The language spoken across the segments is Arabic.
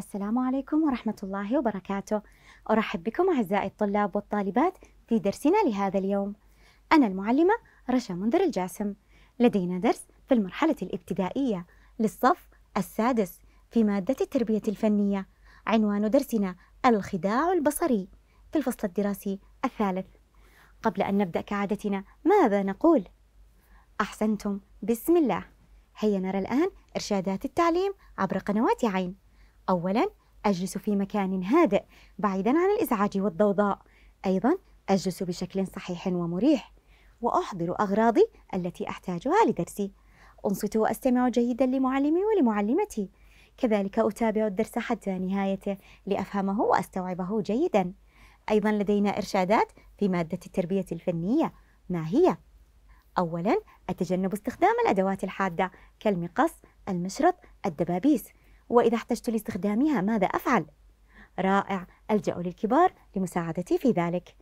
السلام عليكم ورحمة الله وبركاته أرحب بكم أعزائي الطلاب والطالبات في درسنا لهذا اليوم أنا المعلمة رشا منذر الجاسم لدينا درس في المرحلة الابتدائية للصف السادس في مادة التربية الفنية عنوان درسنا الخداع البصري في الفصل الدراسي الثالث قبل أن نبدأ كعادتنا ماذا نقول؟ أحسنتم بسم الله هيا نرى الآن إرشادات التعليم عبر قنوات عين أولا أجلس في مكان هادئ بعيدا عن الإزعاج والضوضاء أيضا أجلس بشكل صحيح ومريح وأحضر أغراضي التي أحتاجها لدرسي أنصت وأستمع جيدا لمعلمي ولمعلمتي كذلك أتابع الدرس حتى نهايته لأفهمه وأستوعبه جيدا أيضا لدينا إرشادات في مادة التربية الفنية ما هي؟ أولا أتجنب استخدام الأدوات الحادة كالمقص، المشرط، الدبابيس وإذا احتجت لاستخدامها ماذا أفعل؟ رائع ألجأ للكبار لمساعدتي في ذلك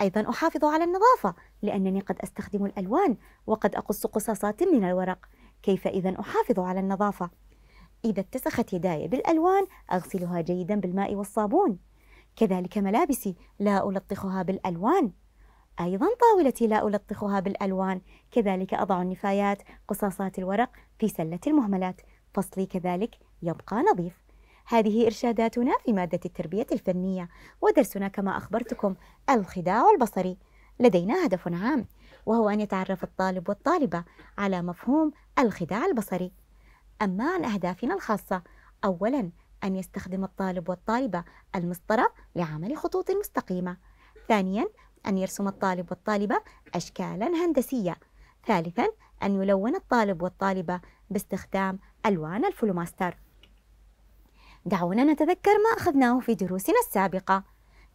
أيضا أحافظ على النظافة لأنني قد أستخدم الألوان وقد أقص قصاصات من الورق كيف إذا أحافظ على النظافة؟ إذا اتسخت يداي بالألوان أغسلها جيدا بالماء والصابون كذلك ملابسي لا ألطخها بالألوان أيضا طاولتي لا ألطخها بالألوان كذلك أضع النفايات قصاصات الورق في سلة المهملات فصلي كذلك يبقى نظيف هذه إرشاداتنا في مادة التربية الفنية ودرسنا كما أخبرتكم الخداع البصري لدينا هدف عام وهو أن يتعرف الطالب والطالبة على مفهوم الخداع البصري أما عن أهدافنا الخاصة أولا أن يستخدم الطالب والطالبة المسطرة لعمل خطوط مستقيمة ثانيا أن يرسم الطالب والطالبة أشكالا هندسية ثالثا أن يلون الطالب والطالبة باستخدام ألوان الفلوماستر دعونا نتذكر ما أخذناه في دروسنا السابقة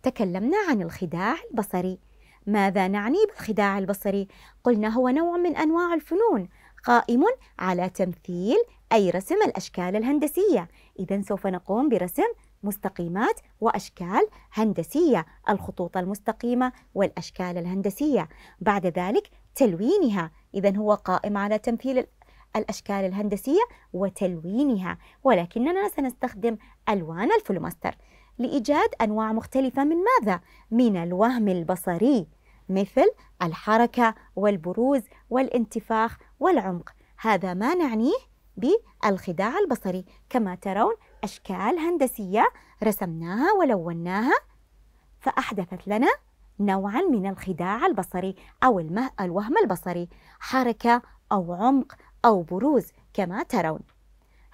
تكلمنا عن الخداع البصري ماذا نعني بالخداع البصري؟ قلنا هو نوع من أنواع الفنون قائم على تمثيل أي رسم الأشكال الهندسية إذا سوف نقوم برسم مستقيمات وأشكال هندسية الخطوط المستقيمة والأشكال الهندسية بعد ذلك تلوينها إذا هو قائم على تمثيل الأشكال الهندسية وتلوينها ولكننا سنستخدم ألوان الفلوماستر لإيجاد أنواع مختلفة من ماذا؟ من الوهم البصري مثل الحركة والبروز والانتفاخ والعمق هذا ما نعنيه بالخداع البصري كما ترون أشكال هندسية رسمناها ولوناها فأحدثت لنا نوعا من الخداع البصري أو الوهم البصري حركة أو عمق أو بروز كما ترون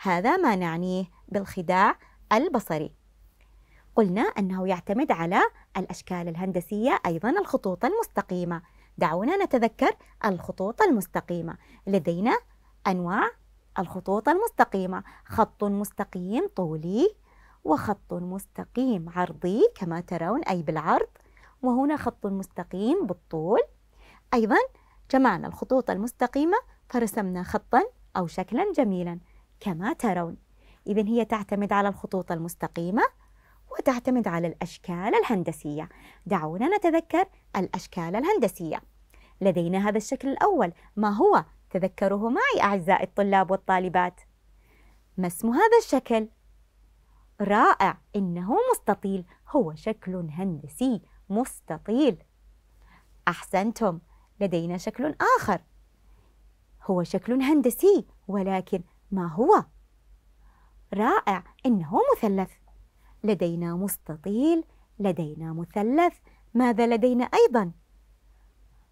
هذا ما نعنيه بالخداع البصري قلنا أنه يعتمد على الأشكال الهندسية أيضا الخطوط المستقيمة دعونا نتذكر الخطوط المستقيمة لدينا أنواع الخطوط المستقيمة خط مستقيم طولي وخط مستقيم عرضي كما ترون أي بالعرض وهنا خط مستقيم بالطول أيضا جمعنا الخطوط المستقيمة فرسمنا خطا أو شكلا جميلا كما ترون إذا هي تعتمد على الخطوط المستقيمة وتعتمد على الأشكال الهندسية دعونا نتذكر الأشكال الهندسية لدينا هذا الشكل الأول ما هو؟ تذكروه معي أعزائي الطلاب والطالبات ما اسم هذا الشكل؟ رائع إنه مستطيل هو شكل هندسي مستطيل أحسنتم لدينا شكل آخر هو شكل هندسي ولكن ما هو؟ رائع إنه مثلث لدينا مستطيل لدينا مثلث ماذا لدينا أيضا؟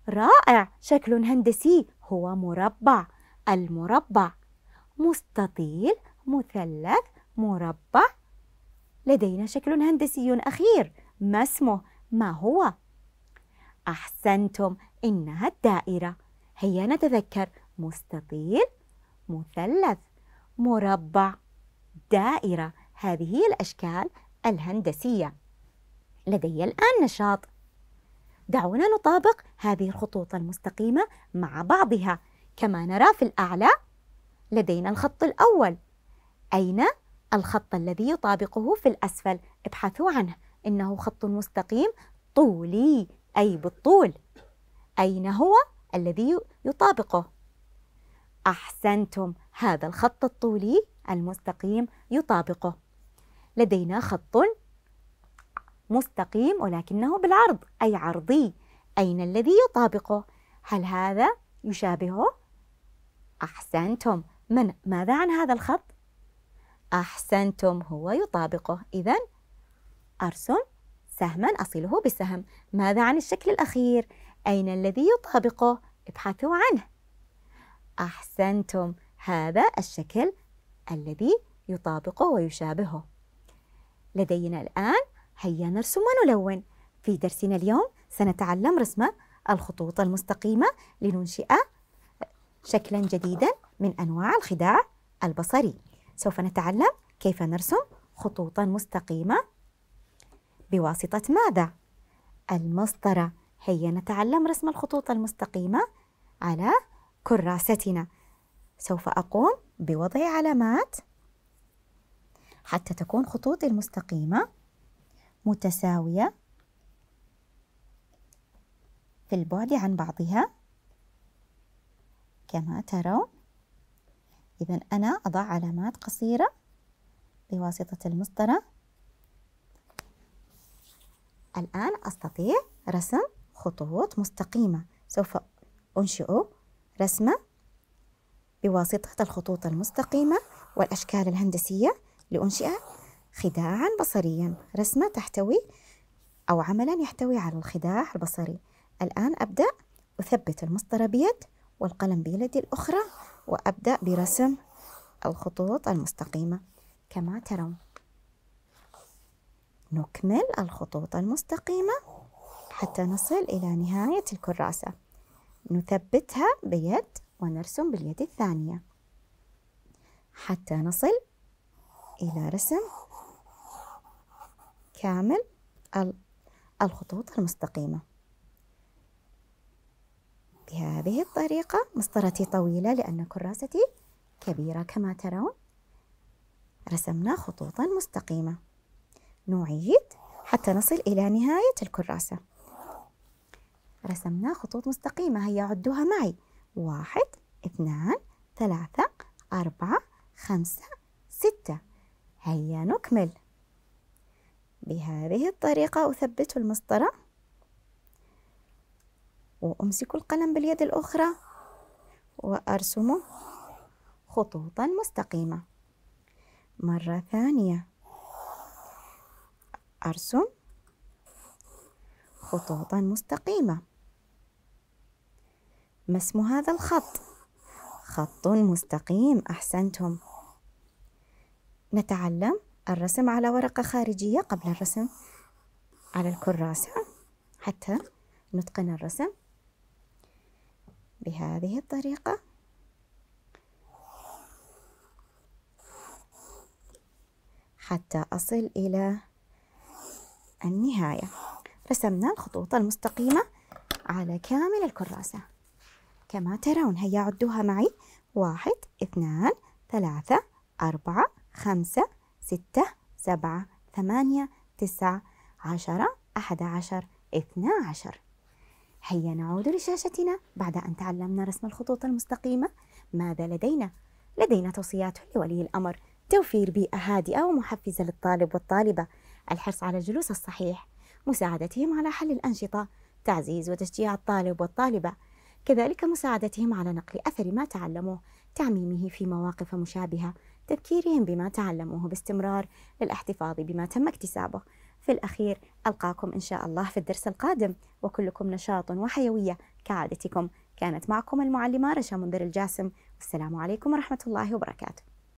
رائع شكل هندسي هو مربع المربع مستطيل مثلث مربع لدينا شكل هندسي أخير ما اسمه؟ ما هو؟ أحسنتم إنها الدائرة هيا نتذكر مستطيل مثلث مربع دائرة هذه هي الأشكال الهندسية لدي الآن نشاط دعونا نطابق هذه الخطوط المستقيمة مع بعضها كما نرى في الأعلى لدينا الخط الأول أين الخط الذي يطابقه في الأسفل ابحثوا عنه إنه خط مستقيم طولي أي بالطول أين هو الذي يطابقه أحسنتم هذا الخط الطولي المستقيم يطابقه لدينا خط مستقيم ولكنه بالعرض أي عرضي أين الذي يطابقه؟ هل هذا يشابهه؟ أحسنتم من ماذا عن هذا الخط؟ أحسنتم هو يطابقه إذا أرسم سهما أصله بسهم ماذا عن الشكل الأخير؟ أين الذي يطابقه؟ ابحثوا عنه أحسنتم هذا الشكل الذي يطابقه ويشابهه لدينا الآن هيا نرسم ونلون في درسنا اليوم سنتعلم رسم الخطوط المستقيمة لننشئ شكلا جديدا من أنواع الخداع البصري سوف نتعلم كيف نرسم خطوطا مستقيمة بواسطة ماذا؟ المسطرة هيا نتعلم رسم الخطوط المستقيمة على كراستنا سوف أقوم بوضع علامات حتى تكون خطوطي المستقيمة متساوية في البعد عن بعضها كما ترون إذا أنا أضع علامات قصيرة بواسطة المسطرة الآن أستطيع رسم خطوط مستقيمة سوف أنشئ رسمة بواسطة الخطوط المستقيمة والأشكال الهندسية لأنشئ خداعا بصريا رسمة تحتوي أو عملا يحتوي على الخداع البصري الآن أبدأ أثبت المسطرة بيد والقلم بيدي الأخرى وأبدأ برسم الخطوط المستقيمة كما ترون نكمل الخطوط المستقيمة حتى نصل إلى نهاية الكراسة نثبتها بيد ونرسم باليد الثانية حتى نصل إلى رسم كامل الخطوط المستقيمة بهذه الطريقة مسطرتي طويلة لأن كراستي كبيرة كما ترون رسمنا خطوطا مستقيمة نعيد حتى نصل إلى نهاية الكراسة رسمنا خطوط مستقيمة هيا عدوها معي واحد اثنان ثلاثة أربعة خمسة ستة هيا نكمل بهذه الطريقة أثبت المسطرة وأمسك القلم باليد الأخرى وأرسم خطوطا مستقيمة مرة ثانية أرسم خطوطا مستقيمة ما اسم هذا الخط؟ خط مستقيم أحسنتم نتعلم الرسم على ورقة خارجية قبل الرسم على الكراسة حتى نتقن الرسم بهذه الطريقة حتى أصل إلى النهاية رسمنا الخطوط المستقيمة على كامل الكراسة كما ترون هيا عدوها معي واحد اثنان ثلاثة أربعة خمسة ستة سبعة ثمانية تسعة عشرة أحد عشر اثنا عشر هيا نعود لشاشتنا بعد أن تعلمنا رسم الخطوط المستقيمة ماذا لدينا؟ لدينا توصيات لولي الأمر توفير بيئة هادئة ومحفزة للطالب والطالبة الحرص على الجلوس الصحيح مساعدتهم على حل الأنشطة تعزيز وتشجيع الطالب والطالبة كذلك مساعدتهم على نقل أثر ما تعلموه تعميمه في مواقف مشابهة تذكيرهم بما تعلموه باستمرار للاحتفاظ بما تم اكتسابه في الأخير ألقاكم إن شاء الله في الدرس القادم وكلكم نشاط وحيوية كعادتكم كانت معكم المعلمة رشا منذر الجاسم والسلام عليكم ورحمة الله وبركاته